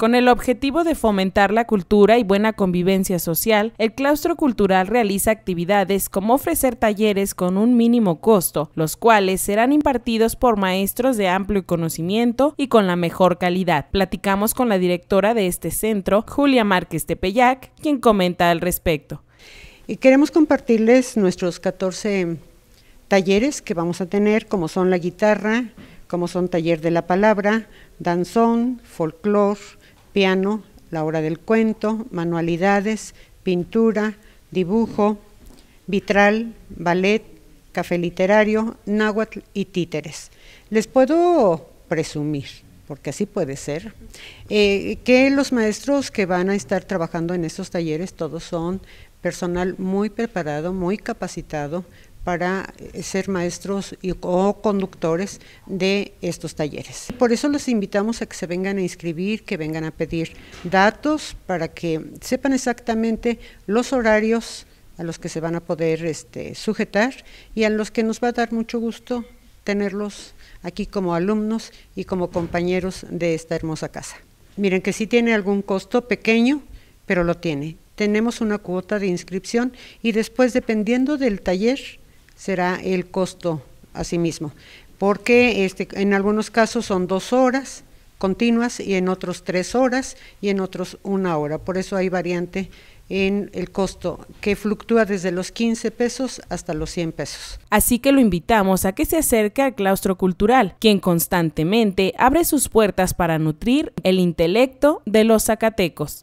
Con el objetivo de fomentar la cultura y buena convivencia social, el claustro cultural realiza actividades como ofrecer talleres con un mínimo costo, los cuales serán impartidos por maestros de amplio conocimiento y con la mejor calidad. Platicamos con la directora de este centro, Julia Márquez Tepeyac, quien comenta al respecto. Y queremos compartirles nuestros 14 talleres que vamos a tener, como son la guitarra, como son taller de la palabra, danzón, folclore, piano, la hora del cuento, manualidades, pintura, dibujo, vitral, ballet, café literario, náhuatl y títeres. Les puedo presumir, porque así puede ser, eh, que los maestros que van a estar trabajando en estos talleres todos son personal muy preparado, muy capacitado, para eh, ser maestros y, o conductores de estos talleres. Por eso los invitamos a que se vengan a inscribir, que vengan a pedir datos para que sepan exactamente los horarios a los que se van a poder este, sujetar y a los que nos va a dar mucho gusto tenerlos aquí como alumnos y como compañeros de esta hermosa casa. Miren que sí tiene algún costo pequeño, pero lo tiene. Tenemos una cuota de inscripción y después, dependiendo del taller, será el costo mismo, porque este, en algunos casos son dos horas continuas y en otros tres horas y en otros una hora. Por eso hay variante en el costo, que fluctúa desde los 15 pesos hasta los 100 pesos. Así que lo invitamos a que se acerque al claustro cultural, quien constantemente abre sus puertas para nutrir el intelecto de los zacatecos.